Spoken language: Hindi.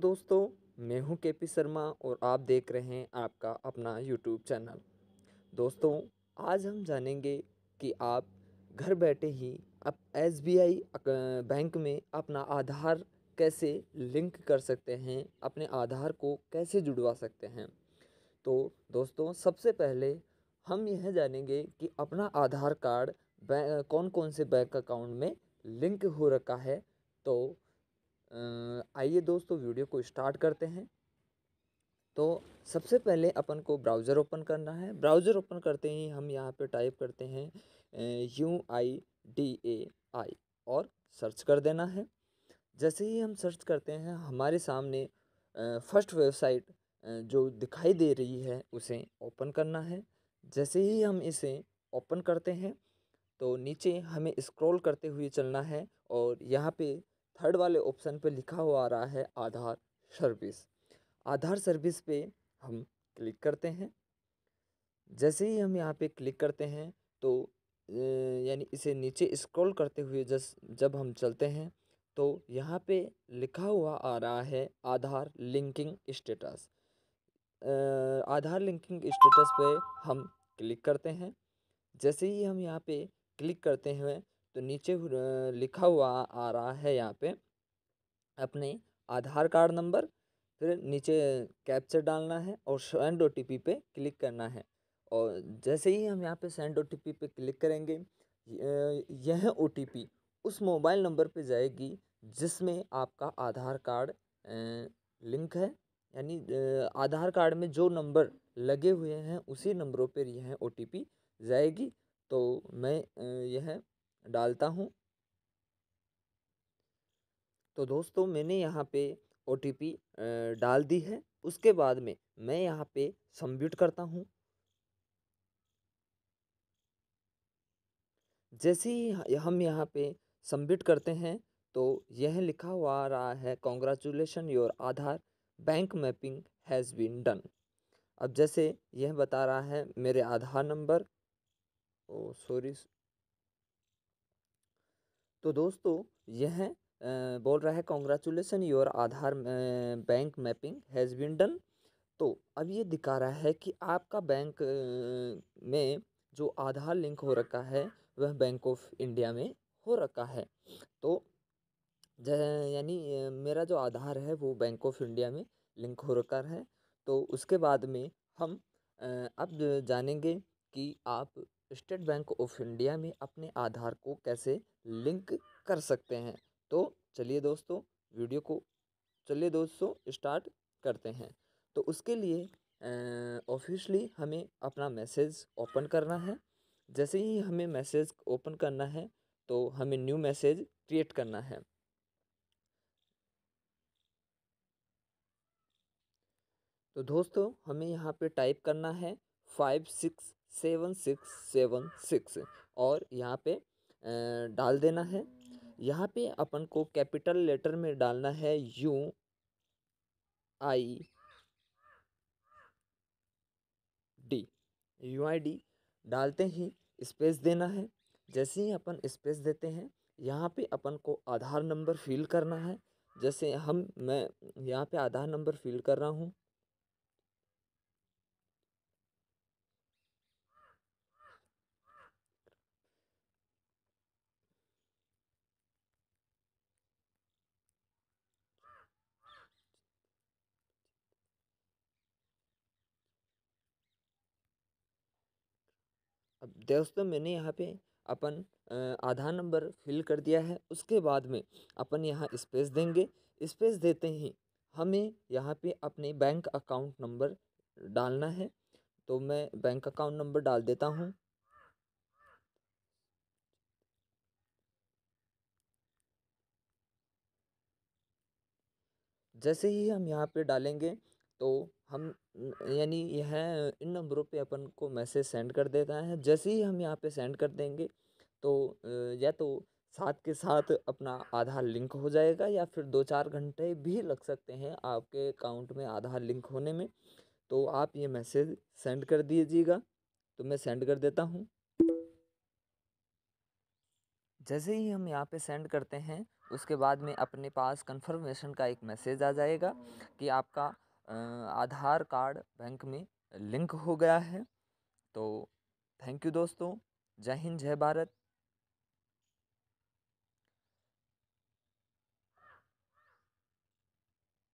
दोस्तों मैं हूं के पी शर्मा और आप देख रहे हैं आपका अपना यूट्यूब चैनल दोस्तों आज हम जानेंगे कि आप घर बैठे ही अब एस बैंक में अपना आधार कैसे लिंक कर सकते हैं अपने आधार को कैसे जुड़वा सकते हैं तो दोस्तों सबसे पहले हम यह जानेंगे कि अपना आधार कार्ड कौन कौन से बैंक अकाउंट में लिंक हो रखा है तो आइए दोस्तों वीडियो को स्टार्ट करते हैं तो सबसे पहले अपन को ब्राउज़र ओपन करना है ब्राउज़र ओपन करते ही हम यहाँ पे टाइप करते हैं यू आई डी ए आई और सर्च कर देना है जैसे ही हम सर्च करते हैं हमारे सामने फर्स्ट वेबसाइट जो दिखाई दे रही है उसे ओपन करना है जैसे ही हम इसे ओपन करते हैं तो नीचे हमें स्क्रॉल करते हुए चलना है और यहाँ पे थर्ड वाले ऑप्शन पे लिखा हुआ आ रहा है आधार सर्विस आधार सर्विस पे हम क्लिक करते हैं जैसे ही हम यहाँ पे क्लिक करते हैं तो यानी इसे नीचे स्क्रॉल करते हुए जस जब हम चलते हैं तो यहाँ पे लिखा हुआ आ रहा है Aadhaar linking status Aadhaar linking status पे हम क्लिक करते हैं जैसे ही हम यहाँ पे क्लिक करते हैं तो नीचे लिखा हुआ आ रहा है यहाँ पे अपने आधार कार्ड नंबर फिर नीचे कैप्चर डालना है और सेंड ओ पे क्लिक करना है और जैसे ही हम यहाँ पे सेंड ओ पे क्लिक करेंगे यह ओ उस मोबाइल नंबर पे जाएगी जिसमें आपका आधार कार्ड लिंक है यानी आधार कार्ड में जो नंबर लगे हुए हैं उसी नंबरों पर यह ओ जाएगी तो मैं यह डालता हूँ तो दोस्तों मैंने यहाँ पे ओ डाल दी है उसके बाद में मैं यहाँ पे सम्यूट करता हूँ जैसे ही हम यहाँ पे सबमिट करते हैं तो यह लिखा हुआ आ रहा है congratulation your Aadhaar bank mapping has been done अब जैसे यह बता रहा है मेरे आधार नंबर ओ सॉरी तो दोस्तों यह बोल रहा है congratulation your Aadhaar bank mapping has been done तो अब ये दिखा रहा है कि आपका बैंक में जो आधार लिंक हो रखा है वह बैंक ऑफ इंडिया में हो रखा है तो यानी मेरा जो आधार है वो बैंक ऑफ इंडिया में लिंक हो रखा है तो उसके बाद में हम अब जानेंगे कि आप स्टेट बैंक ऑफ इंडिया में अपने आधार को कैसे लिंक कर सकते हैं तो चलिए दोस्तों वीडियो को चलिए दोस्तों स्टार्ट करते हैं तो उसके लिए ऑफिशली हमें अपना मैसेज ओपन करना है जैसे ही हमें मैसेज ओपन करना है तो हमें न्यू मैसेज क्रिएट करना है तो दोस्तों हमें यहाँ पे टाइप करना है five six seven six seven six और यहाँ पे डाल देना है यहाँ पे अपन को कैपिटल लेटर में डालना है U I D U I D डालते ही स्पेस देना है जैसे ही अपन स्पेस देते हैं यहाँ पे अपन को आधार नंबर फिल करना है जैसे हम मैं यहाँ पे आधार नंबर फिल कर रहा हूँ दोस्तों मैंने यहाँ पे अपन आधार नंबर फिल कर दिया है उसके बाद में अपन यहाँ स्पेस देंगे स्पेस देते ही हमें यहाँ पे अपने बैंक अकाउंट नंबर डालना है तो मैं बैंक अकाउंट नंबर डाल देता हूँ जैसे ही हम यहाँ पे डालेंगे तो हम यानी यह इन नंबरों पे अपन को मैसेज सेंड कर देता है जैसे ही हम यहाँ पे सेंड कर देंगे तो या तो साथ के साथ अपना आधार लिंक हो जाएगा या फिर दो चार घंटे भी लग सकते हैं आपके अकाउंट में आधार लिंक होने में तो आप ये मैसेज सेंड कर दीजिएगा तो मैं सेंड कर देता हूँ जैसे ही हम यहाँ पे सेंड करते हैं उसके बाद में अपने पास कंफर्मेशन का एक मैसेज आ जाएगा कि आपका आधार कार्ड बैंक में लिंक हो गया है तो थैंक यू दोस्तों जय हिंद जय भारत